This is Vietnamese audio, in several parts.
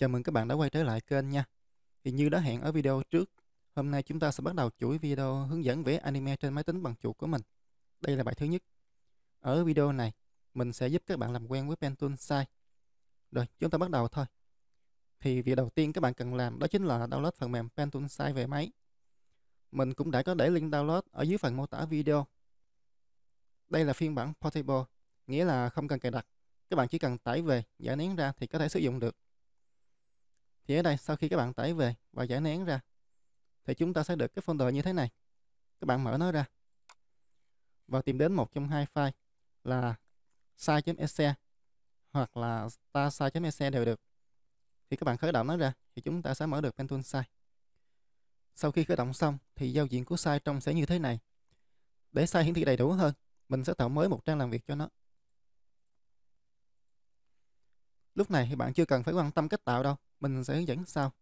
Chào mừng các bạn đã quay trở lại kênh nha. Thì như đã hẹn ở video trước, hôm nay chúng ta sẽ bắt đầu chuỗi video hướng dẫn vẽ anime trên máy tính bằng chuột của mình. Đây là bài thứ nhất. Ở video này, mình sẽ giúp các bạn làm quen với Pantone size Rồi, chúng ta bắt đầu thôi. Thì việc đầu tiên các bạn cần làm đó chính là download phần mềm Pantone size về máy. Mình cũng đã có để link download ở dưới phần mô tả video. Đây là phiên bản portable, nghĩa là không cần cài đặt. Các bạn chỉ cần tải về, giải nén ra thì có thể sử dụng được. Thì ở đây sau khi các bạn tải về và giải nén ra thì chúng ta sẽ được cái folder như thế này. Các bạn mở nó ra và tìm đến một trong hai file là size.exe hoặc là starsize.exe đều được. Thì các bạn khởi động nó ra thì chúng ta sẽ mở được Pantone Size. Sau khi khởi động xong thì giao diện của size trong sẽ như thế này. Để size hiển thị đầy đủ hơn, mình sẽ tạo mới một trang làm việc cho nó. Lúc này thì bạn chưa cần phải quan tâm cách tạo đâu, mình sẽ hướng dẫn sau.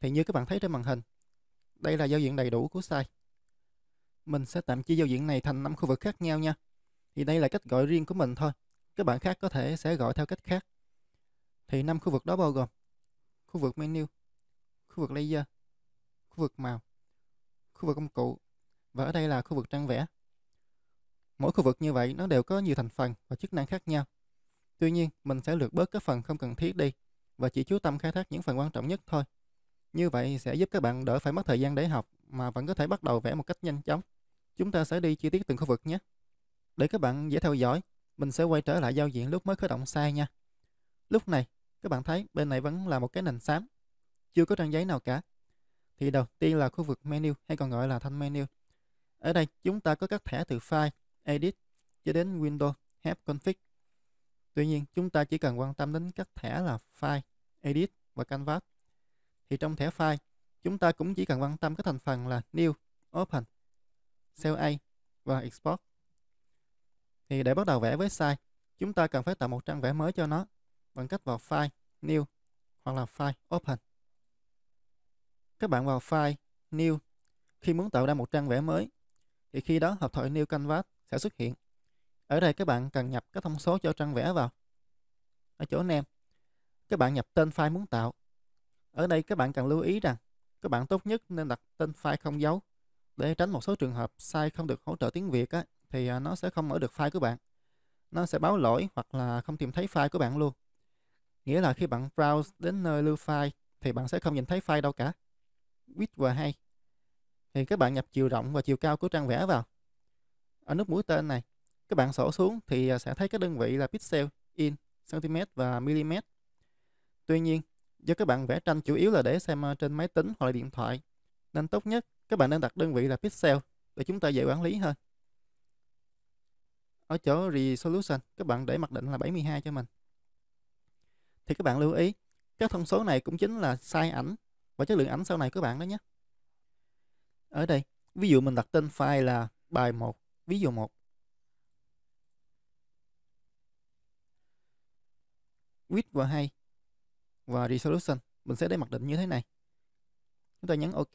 Thì như các bạn thấy trên màn hình, đây là giao diện đầy đủ của site. Mình sẽ tạm chia giao diện này thành 5 khu vực khác nhau nha. Thì đây là cách gọi riêng của mình thôi. Các bạn khác có thể sẽ gọi theo cách khác. Thì 5 khu vực đó bao gồm khu vực menu, khu vực layer, khu vực màu, khu vực công cụ và ở đây là khu vực trang vẽ. Mỗi khu vực như vậy nó đều có nhiều thành phần và chức năng khác nhau Tuy nhiên, mình sẽ lược bớt các phần không cần thiết đi và chỉ chú tâm khai thác những phần quan trọng nhất thôi. Như vậy sẽ giúp các bạn đỡ phải mất thời gian để học mà vẫn có thể bắt đầu vẽ một cách nhanh chóng. Chúng ta sẽ đi chi tiết từng khu vực nhé. Để các bạn dễ theo dõi, mình sẽ quay trở lại giao diện lúc mới khởi động sai nha. Lúc này, các bạn thấy bên này vẫn là một cái nền xám, chưa có trang giấy nào cả. Thì đầu tiên là khu vực menu hay còn gọi là thanh menu. Ở đây chúng ta có các thẻ từ File, Edit cho đến window Help Config. Tuy nhiên, chúng ta chỉ cần quan tâm đến các thẻ là File, Edit và Canvas. Thì trong thẻ File, chúng ta cũng chỉ cần quan tâm các thành phần là New, Open, Cell A và Export. Thì để bắt đầu vẽ với size, chúng ta cần phải tạo một trang vẽ mới cho nó bằng cách vào File, New hoặc là File, Open. Các bạn vào File, New. Khi muốn tạo ra một trang vẽ mới, thì khi đó hộp thoại New Canvas sẽ xuất hiện. Ở đây các bạn cần nhập các thông số cho trang vẽ vào. Ở chỗ nem, các bạn nhập tên file muốn tạo. Ở đây các bạn cần lưu ý rằng các bạn tốt nhất nên đặt tên file không dấu để tránh một số trường hợp sai không được hỗ trợ tiếng Việt á, thì à, nó sẽ không mở được file của bạn. Nó sẽ báo lỗi hoặc là không tìm thấy file của bạn luôn. Nghĩa là khi bạn browse đến nơi lưu file thì bạn sẽ không nhìn thấy file đâu cả. Quýt và hay. Thì các bạn nhập chiều rộng và chiều cao của trang vẽ vào. Ở nút mũi tên này, các bạn sổ xuống thì à, sẽ thấy các đơn vị là pixel, in, cm và mm. Tuy nhiên, do các bạn vẽ tranh chủ yếu là để xem à, trên máy tính hoặc là điện thoại, nên tốt nhất các bạn nên đặt đơn vị là pixel để chúng ta dễ quản lý hơn. Ở chỗ resolution, các bạn để mặc định là 72 cho mình. Thì các bạn lưu ý, các thông số này cũng chính là size ảnh và chất lượng ảnh sau này các bạn đó nhé. Ở đây, ví dụ mình đặt tên file là bài 1, ví dụ 1. width và height và resolution mình sẽ để mặc định như thế này chúng ta nhấn ok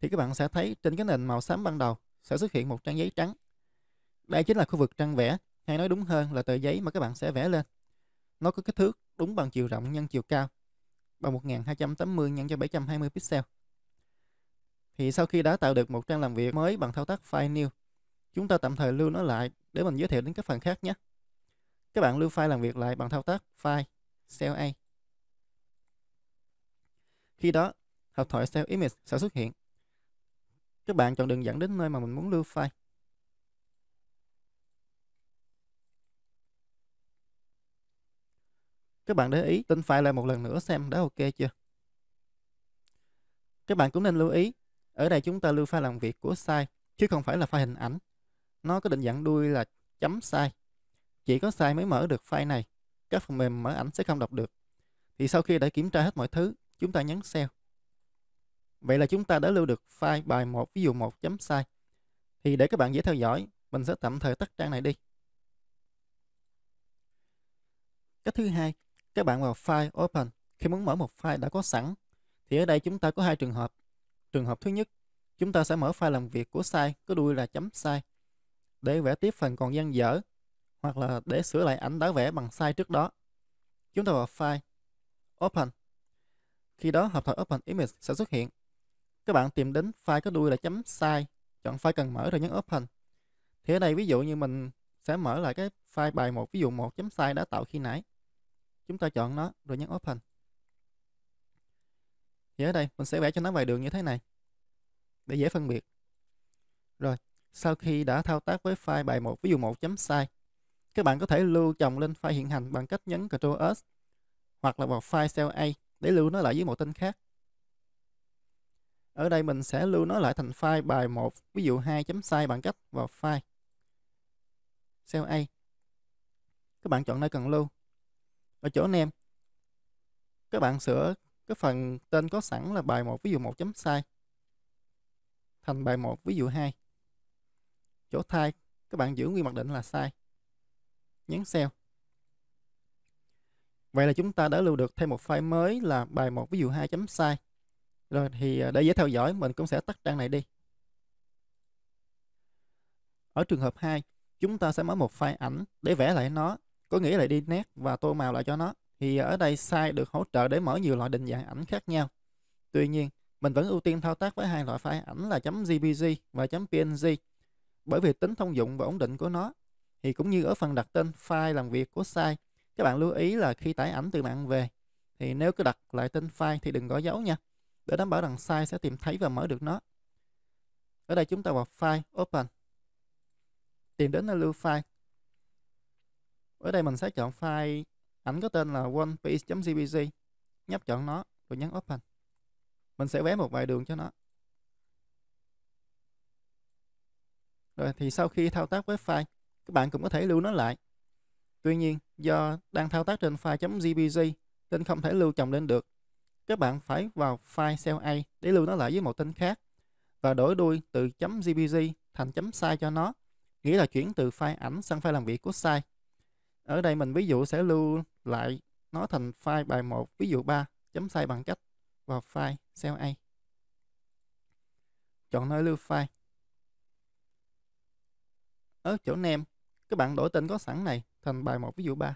thì các bạn sẽ thấy trên cái nền màu xám ban đầu sẽ xuất hiện một trang giấy trắng đây chính là khu vực trang vẽ hay nói đúng hơn là tờ giấy mà các bạn sẽ vẽ lên nó có kích thước đúng bằng chiều rộng nhân chiều cao bằng 1280 nhân cho 720 pixel thì sau khi đã tạo được một trang làm việc mới bằng thao tác File New chúng ta tạm thời lưu nó lại để mình giới thiệu đến các phần khác nhé các bạn lưu file làm việc lại bằng thao tác File, Cell A. Khi đó, học thoại Cell Image sẽ xuất hiện. Các bạn chọn đường dẫn đến nơi mà mình muốn lưu file. Các bạn để ý tên file lại một lần nữa xem đã ok chưa. Các bạn cũng nên lưu ý, ở đây chúng ta lưu file làm việc của size chứ không phải là file hình ảnh. Nó có định dạng đuôi là chấm size chỉ có sai mới mở được file này, các phần mềm mở ảnh sẽ không đọc được. Thì sau khi đã kiểm tra hết mọi thứ, chúng ta nhấn Save. Vậy là chúng ta đã lưu được file bài 1 ví dụ 1.sai. Thì để các bạn dễ theo dõi, mình sẽ tạm thời tắt trang này đi. Cách thứ hai, các bạn vào File Open. Khi muốn mở một file đã có sẵn, thì ở đây chúng ta có hai trường hợp. Trường hợp thứ nhất, chúng ta sẽ mở file làm việc của sai có đuôi là chấm sai để vẽ tiếp phần còn dang dở hoặc là để sửa lại ảnh đã vẽ bằng sai trước đó. Chúng ta vào File, Open. Khi đó hộp thoại Open Image sẽ xuất hiện. Các bạn tìm đến file có đuôi là chấm chọn file cần mở rồi nhấn Open. Thì ở đây ví dụ như mình sẽ mở lại cái file bài 1, ví dụ 1 chấm đã tạo khi nãy. Chúng ta chọn nó rồi nhấn Open. Thì ở đây mình sẽ vẽ cho nó vài đường như thế này để dễ phân biệt. Rồi, sau khi đã thao tác với file bài 1 ví dụ 1 chấm các bạn có thể lưu chồng lên file hiện hành bằng cách nhấn Ctrl S hoặc là vào file cell A để lưu nó lại với một tên khác. Ở đây mình sẽ lưu nó lại thành file bài 1, ví dụ 2.sai bằng cách vào file cell A. Các bạn chọn nơi cần lưu. Ở chỗ nem, các bạn sửa cái phần tên có sẵn là bài 1 ví dụ 1.sai thành bài 1 ví dụ 2. Chỗ thai, các bạn giữ nguyên mặc định là sai nhấn Save. Vậy là chúng ta đã lưu được thêm một file mới là bài 1 ví dụ 2.site. Rồi thì à, để dễ theo dõi mình cũng sẽ tắt trang này đi. Ở trường hợp 2, chúng ta sẽ mở một file ảnh để vẽ lại nó, có nghĩa là đi nét và tô màu lại cho nó. Thì ở đây sai được hỗ trợ để mở nhiều loại định dạng ảnh khác nhau. Tuy nhiên, mình vẫn ưu tiên thao tác với hai loại file ảnh là .jpg và .png bởi vì tính thông dụng và ổn định của nó thì cũng như ở phần đặt tên file làm việc của site, các bạn lưu ý là khi tải ảnh từ mạng về thì nếu cứ đặt lại tên file thì đừng gõ dấu nha, để đảm bảo rằng site sẽ tìm thấy và mở được nó. Ở đây chúng ta vào File, Open, tìm đến nơi lưu file. Ở đây mình sẽ chọn file ảnh có tên là onepiece jpg nhấp chọn nó rồi nhấn Open. Mình sẽ vẽ một vài đường cho nó. Rồi thì sau khi thao tác với file, các bạn cũng có thể lưu nó lại. Tuy nhiên, do đang thao tác trên file .jpg nên không thể lưu chồng lên được. Các bạn phải vào file cell A để lưu nó lại với một tên khác và đổi đuôi từ .jpg thành .size cho nó, nghĩa là chuyển từ file ảnh sang file làm việc của size. Ở đây mình ví dụ sẽ lưu lại nó thành file bài 1 ví dụ 3 .size bằng cách vào file cell A. Chọn nơi lưu file. Ở chỗ name các bạn đổi tên có sẵn này thành bài 1 ví dụ 3.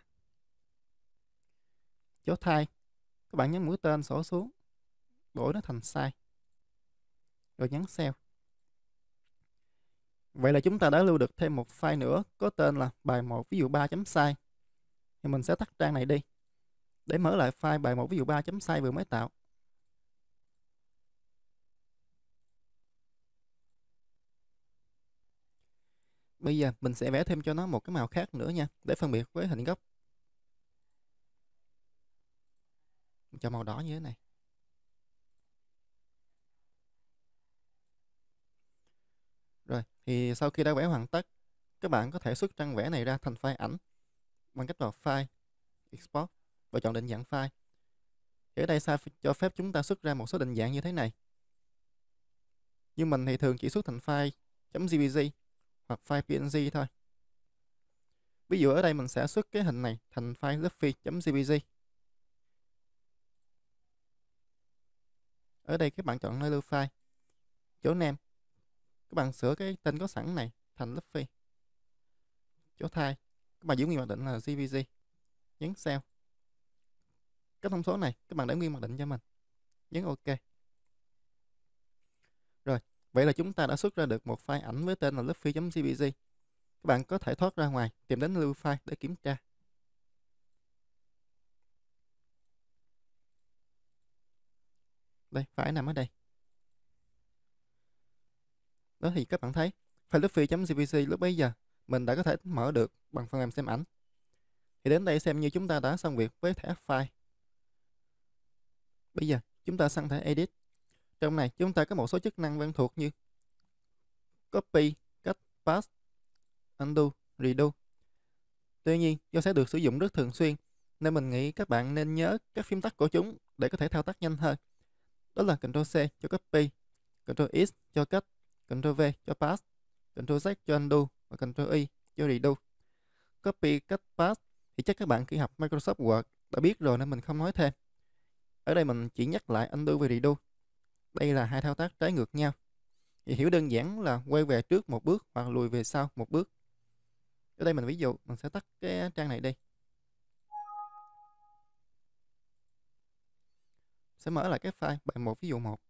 Chốt thay, các bạn nhấn mũi tên sổ xuống, đổi nó thành sai. Rồi nhấn Save. Vậy là chúng ta đã lưu được thêm một file nữa có tên là bài 1 ví dụ 3.sai. Thì mình sẽ tắt trang này đi để mở lại file bài 1 ví dụ 3.sai vừa mới tạo. Bây giờ mình sẽ vẽ thêm cho nó một cái màu khác nữa nha, để phân biệt với hình gốc. Mình cho màu đỏ như thế này. Rồi, thì sau khi đã vẽ hoàn tất, các bạn có thể xuất trang vẽ này ra thành file ảnh bằng cách vào File, Export và chọn định dạng file. ở đây sao cho phép chúng ta xuất ra một số định dạng như thế này. Như mình thì thường chỉ xuất thành file .jpg hoặc file PNG thôi. Ví dụ ở đây mình sẽ xuất cái hình này thành file Luffy.jpg. Ở đây các bạn chọn nơi lưu file. Chỗ nam, các bạn sửa cái tên có sẵn này thành Luffy. Chỗ thai, các bạn giữ nguyên mặc định là JPG. Nhấn Save. Các thông số này các bạn để nguyên mặc định cho mình. Nhấn OK. Vậy là chúng ta đã xuất ra được một file ảnh với tên là luffy.cpg. Các bạn có thể thoát ra ngoài, tìm đến lưu file để kiểm tra. Đây, file nằm ở đây. Đó thì các bạn thấy, file luffy.cpg lúc bấy giờ mình đã có thể mở được bằng phần mềm xem ảnh. Thì đến đây xem như chúng ta đã xong việc với thẻ file. Bây giờ chúng ta sang thẻ edit trong này chúng ta có một số chức năng quen thuộc như copy, cut, pass, undo, redo. Tuy nhiên, do sẽ được sử dụng rất thường xuyên, nên mình nghĩ các bạn nên nhớ các phím tắt của chúng để có thể thao tác nhanh hơn. Đó là Ctrl C cho copy, Ctrl X cho cut, Ctrl V cho pass, Ctrl Z cho undo và Ctrl Y cho redo. Copy, cut, pass thì chắc các bạn khi học Microsoft Word đã biết rồi nên mình không nói thêm. Ở đây mình chỉ nhắc lại undo và redo đây là hai thao tác trái ngược nhau. Thì hiểu đơn giản là quay về trước một bước hoặc lùi về sau một bước. Ở đây mình ví dụ, mình sẽ tắt cái trang này đi. Sẽ mở lại cái file bài 1 ví dụ 1.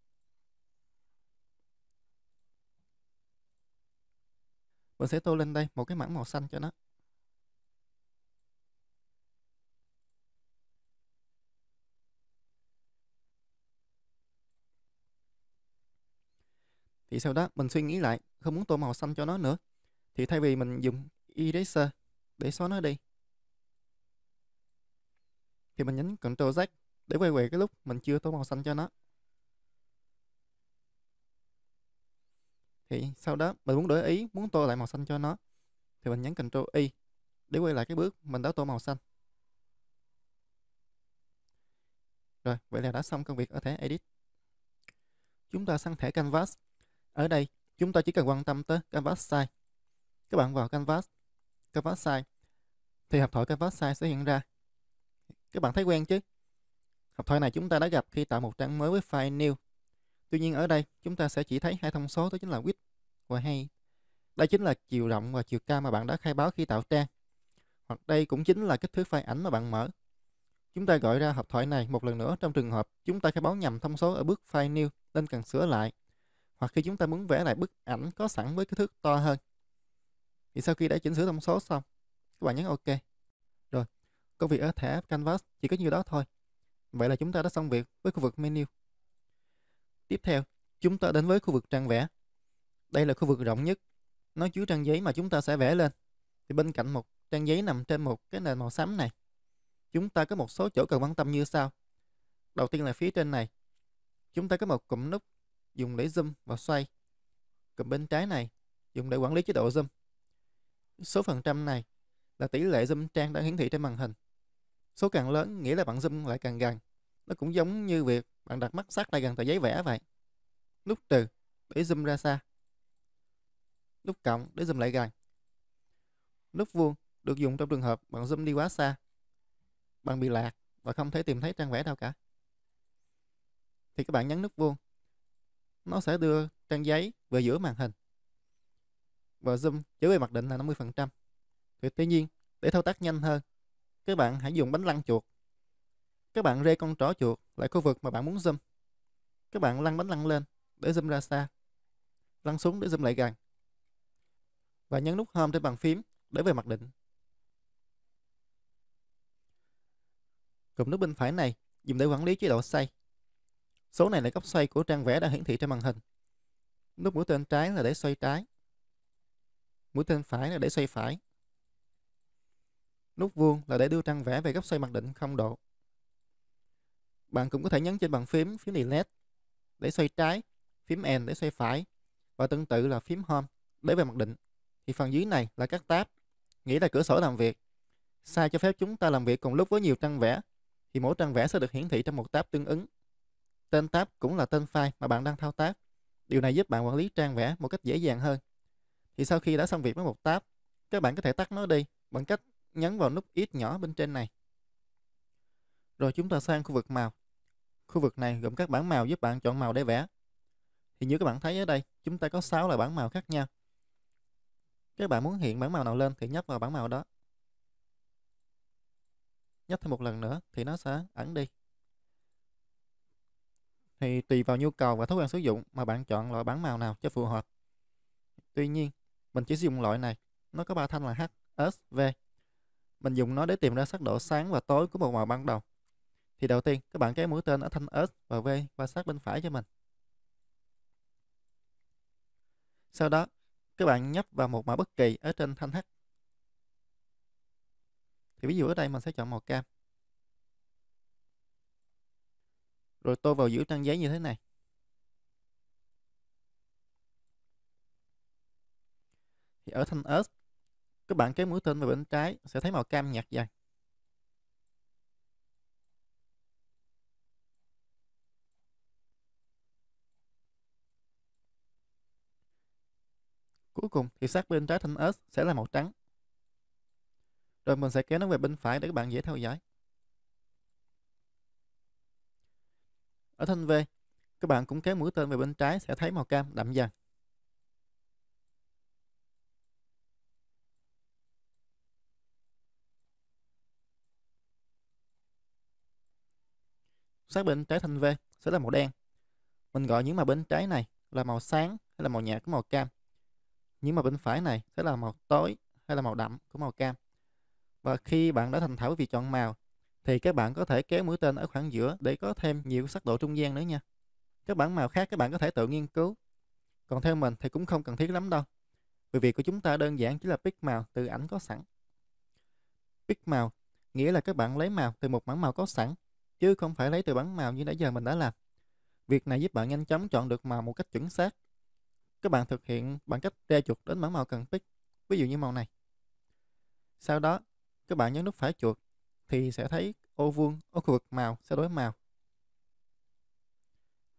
Mình sẽ tô lên đây một cái mảng màu xanh cho nó. thì sau đó mình suy nghĩ lại không muốn tô màu xanh cho nó nữa thì thay vì mình dùng eraser để xóa nó đi thì mình nhấn Ctrl Z để quay về cái lúc mình chưa tô màu xanh cho nó thì sau đó mình muốn đổi ý muốn tô lại màu xanh cho nó thì mình nhấn Ctrl Y để quay lại cái bước mình đã tô màu xanh rồi vậy là đã xong công việc ở thẻ edit chúng ta sang thẻ canvas ở đây, chúng ta chỉ cần quan tâm tới Canvas Size. Các bạn vào Canvas, Canvas Size, thì hộp thoại Canvas Size sẽ hiện ra. Các bạn thấy quen chứ? Hộp thoại này chúng ta đã gặp khi tạo một trang mới với file new. Tuy nhiên ở đây, chúng ta sẽ chỉ thấy hai thông số đó chính là width và height. Đây chính là chiều rộng và chiều cao mà bạn đã khai báo khi tạo trang. Hoặc đây cũng chính là kích thước file ảnh mà bạn mở. Chúng ta gọi ra hộp thoại này một lần nữa trong trường hợp chúng ta khai báo nhầm thông số ở bước file new nên cần sửa lại hoặc khi chúng ta muốn vẽ lại bức ảnh có sẵn với kích thước to hơn. Thì sau khi đã chỉnh sửa thông số xong, các bạn nhấn OK. Rồi, công việc ở thẻ Canvas chỉ có nhiêu đó thôi. Vậy là chúng ta đã xong việc với khu vực menu. Tiếp theo, chúng ta đến với khu vực trang vẽ. Đây là khu vực rộng nhất. Nó chứa trang giấy mà chúng ta sẽ vẽ lên. Thì bên cạnh một trang giấy nằm trên một cái nền màu xám này, chúng ta có một số chỗ cần quan tâm như sau. Đầu tiên là phía trên này. Chúng ta có một cụm nút dùng để zoom và xoay. Cụm bên trái này dùng để quản lý chế độ zoom. Số phần trăm này là tỷ lệ zoom trang đang hiển thị trên màn hình. Số càng lớn nghĩa là bạn zoom lại càng gần. Nó cũng giống như việc bạn đặt mắt sát lại gần tờ giấy vẽ vậy. Nút trừ để zoom ra xa. Nút cộng để zoom lại gần. Nút vuông được dùng trong trường hợp bạn zoom đi quá xa. Bạn bị lạc và không thể tìm thấy trang vẽ đâu cả. Thì các bạn nhấn nút vuông nó sẽ đưa trang giấy về giữa màn hình. Và zoom chỉ về mặc định là 50%. Thì tuy nhiên, để thao tác nhanh hơn, các bạn hãy dùng bánh lăn chuột. Các bạn rê con trỏ chuột lại khu vực mà bạn muốn zoom. Các bạn lăn bánh lăn lên để zoom ra xa, lăn xuống để zoom lại gần. Và nhấn nút Home trên bàn phím để về mặc định. Cụm nút bên phải này dùng để quản lý chế độ xoay Số này là góc xoay của trang vẽ đang hiển thị trên màn hình. Nút mũi tên trái là để xoay trái. Mũi tên phải là để xoay phải. Nút vuông là để đưa trang vẽ về góc xoay mặc định không độ. Bạn cũng có thể nhấn trên bàn phím phím Delete để xoay trái, phím end để xoay phải và tương tự là phím Home để về mặc định. Thì phần dưới này là các tab, nghĩa là cửa sổ làm việc. Sai cho phép chúng ta làm việc cùng lúc với nhiều trang vẽ thì mỗi trang vẽ sẽ được hiển thị trong một tab tương ứng Tên tab cũng là tên file mà bạn đang thao tác. Điều này giúp bạn quản lý trang vẽ một cách dễ dàng hơn. Thì sau khi đã xong việc với một tab, các bạn có thể tắt nó đi bằng cách nhấn vào nút ít nhỏ bên trên này. Rồi chúng ta sang khu vực màu. Khu vực này gồm các bảng màu giúp bạn chọn màu để vẽ. Thì như các bạn thấy ở đây, chúng ta có 6 loại bảng màu khác nhau. Các bạn muốn hiện bảng màu nào lên thì nhấp vào bảng màu đó. Nhấp thêm một lần nữa thì nó sẽ ẩn đi thì tùy vào nhu cầu và thói quen sử dụng mà bạn chọn loại bảng màu nào cho phù hợp. Tuy nhiên, mình chỉ sử dụng loại này, nó có ba thanh là H, S, V. Mình dùng nó để tìm ra sắc độ sáng và tối của một màu ban đầu. Thì đầu tiên, các bạn kéo mũi tên ở thanh S và V qua sát bên phải cho mình. Sau đó, các bạn nhấp vào một màu bất kỳ ở trên thanh H. Thì ví dụ ở đây mình sẽ chọn màu cam. rồi tôi vào giữa trang giấy như thế này thì ở thanh ớt các bạn kéo mũi tên về bên trái sẽ thấy màu cam nhạt dần Cuối cùng thì sát bên trái thanh ớt sẽ là màu trắng. Rồi mình sẽ kéo nó về bên phải để các bạn dễ theo dõi. Ở thanh V, các bạn cũng kéo mũi tên về bên trái sẽ thấy màu cam đậm dần. sát bên trái thanh V sẽ là màu đen. Mình gọi những màu bên trái này là màu sáng hay là màu nhạt của màu cam. Những màu bên phải này sẽ là màu tối hay là màu đậm của màu cam. Và khi bạn đã thành thạo với việc chọn màu thì các bạn có thể kéo mũi tên ở khoảng giữa để có thêm nhiều sắc độ trung gian nữa nha. Các bản màu khác các bạn có thể tự nghiên cứu. Còn theo mình thì cũng không cần thiết lắm đâu. Vì việc của chúng ta đơn giản chỉ là pick màu từ ảnh có sẵn. Pick màu nghĩa là các bạn lấy màu từ một bản màu có sẵn, chứ không phải lấy từ bản màu như nãy giờ mình đã làm. Việc này giúp bạn nhanh chóng chọn được màu một cách chuẩn xác. Các bạn thực hiện bằng cách tre chuột đến bản màu cần pick, ví dụ như màu này. Sau đó, các bạn nhấn nút phải chuột thì sẽ thấy ô vuông ở khu vực màu sẽ đối màu.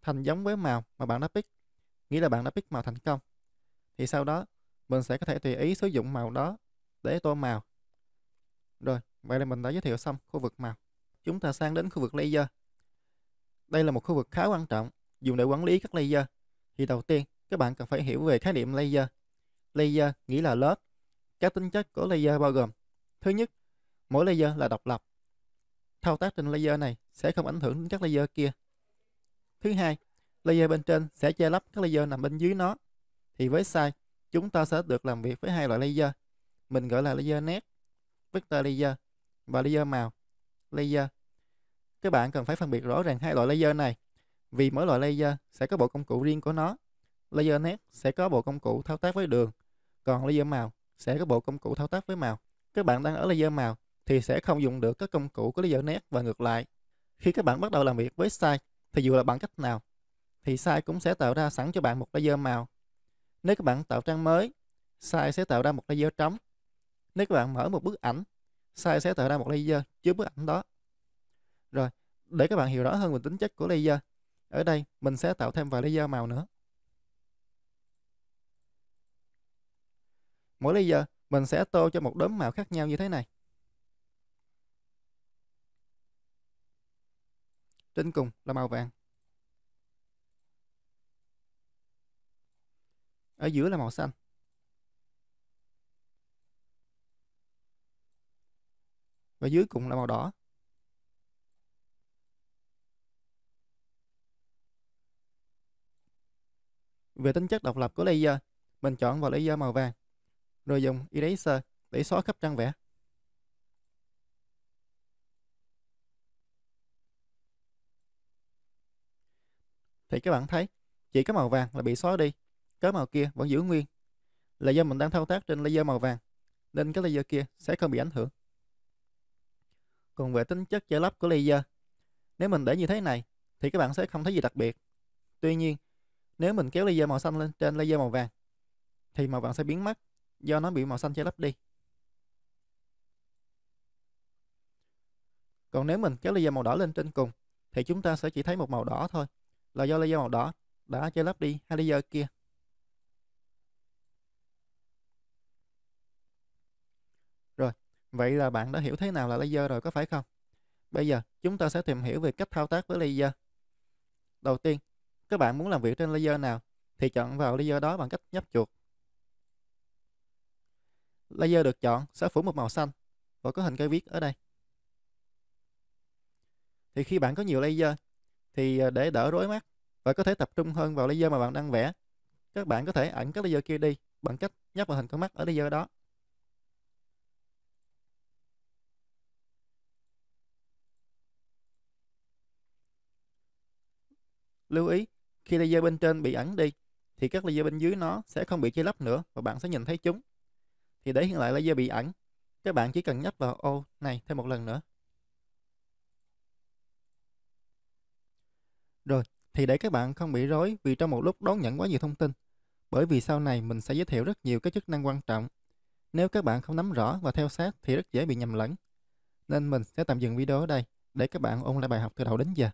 Thành giống với màu mà bạn đã pick, nghĩa là bạn đã pick màu thành công. Thì sau đó mình sẽ có thể tùy ý sử dụng màu đó để tô màu. Rồi, vậy là mình đã giới thiệu xong khu vực màu. Chúng ta sang đến khu vực laser. Đây là một khu vực khá quan trọng dùng để quản lý các laser Thì đầu tiên, các bạn cần phải hiểu về khái niệm laser. laser nghĩa là lớp. Các tính chất của laser bao gồm Thứ nhất Mỗi layer là độc lập. Thao tác trên layer này sẽ không ảnh hưởng đến các layer kia. Thứ hai, layer bên trên sẽ che lấp các layer nằm bên dưới nó. Thì với size, chúng ta sẽ được làm việc với hai loại layer. Mình gọi là layer nét, vector layer và layer màu, layer. Các bạn cần phải phân biệt rõ ràng hai loại layer này vì mỗi loại layer sẽ có bộ công cụ riêng của nó. Layer nét sẽ có bộ công cụ thao tác với đường, còn layer màu sẽ có bộ công cụ thao tác với màu. Các bạn đang ở layer màu thì sẽ không dùng được các công cụ của lý nét và ngược lại. Khi các bạn bắt đầu làm việc với size, thì dù là bằng cách nào, thì size cũng sẽ tạo ra sẵn cho bạn một layer màu. Nếu các bạn tạo trang mới, size sẽ tạo ra một layer trống. Nếu các bạn mở một bức ảnh, size sẽ tạo ra một layer chứa bức ảnh đó. Rồi, để các bạn hiểu rõ hơn về tính chất của layer, ở đây mình sẽ tạo thêm vài layer màu nữa. Mỗi layer mình sẽ tô cho một đốm màu khác nhau như thế này. trên cùng là màu vàng. Ở giữa là màu xanh. Và dưới cùng là màu đỏ. Về tính chất độc lập của laser, mình chọn vào laser màu vàng, rồi dùng eraser để xóa khắp trang vẽ. thì các bạn thấy chỉ có màu vàng là bị xóa đi cái màu kia vẫn giữ nguyên là do mình đang thao tác trên laser màu vàng nên cái laser kia sẽ không bị ảnh hưởng còn về tính chất che lấp của laser nếu mình để như thế này thì các bạn sẽ không thấy gì đặc biệt tuy nhiên nếu mình kéo laser màu xanh lên trên laser màu vàng thì màu vàng sẽ biến mất do nó bị màu xanh che lấp đi còn nếu mình kéo laser màu đỏ lên trên cùng thì chúng ta sẽ chỉ thấy một màu đỏ thôi là do laser màu đỏ đã che lấp đi hai laser kia. Rồi, vậy là bạn đã hiểu thế nào là laser rồi có phải không? Bây giờ chúng ta sẽ tìm hiểu về cách thao tác với laser. Đầu tiên, các bạn muốn làm việc trên laser nào thì chọn vào laser đó bằng cách nhấp chuột. Laser được chọn sẽ phủ một màu xanh và có hình cây viết ở đây. Thì khi bạn có nhiều laser thì ờ, để đỡ rối mắt và có thể tập trung hơn vào laser mà bạn đang vẽ. Các bạn có thể ẩn các laser kia đi bằng cách nhấp vào hình con mắt ở laser đó. Lưu ý, khi laser bên trên bị ẩn đi thì các laser bên dưới nó sẽ không bị che lấp nữa và bạn sẽ nhìn thấy chúng. Thì để hiện lại laser bị ẩn, các bạn chỉ cần nhấp vào ô này thêm một lần nữa Rồi, thì để các bạn không bị rối vì trong một lúc đón nhận quá nhiều thông tin. Bởi vì sau này mình sẽ giới thiệu rất nhiều các chức năng quan trọng. Nếu các bạn không nắm rõ và theo sát thì rất dễ bị nhầm lẫn. Nên mình sẽ tạm dừng video ở đây để các bạn ôn lại bài học từ đầu đến giờ.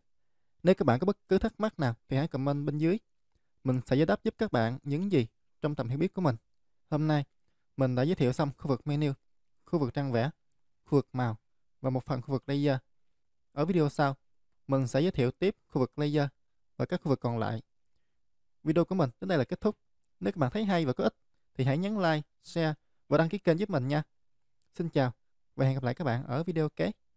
Nếu các bạn có bất cứ thắc mắc nào thì hãy comment bên dưới. Mình sẽ giải đáp giúp các bạn những gì trong tầm hiểu biết của mình. Hôm nay, mình đã giới thiệu xong khu vực menu, khu vực trang vẽ, khu vực màu và một phần khu vực layer. Ở video sau, mình sẽ giới thiệu tiếp khu vực laser và các khu vực còn lại. Video của mình đến đây là kết thúc. Nếu các bạn thấy hay và có ích thì hãy nhấn like, share và đăng ký kênh giúp mình nha. Xin chào và hẹn gặp lại các bạn ở video kế.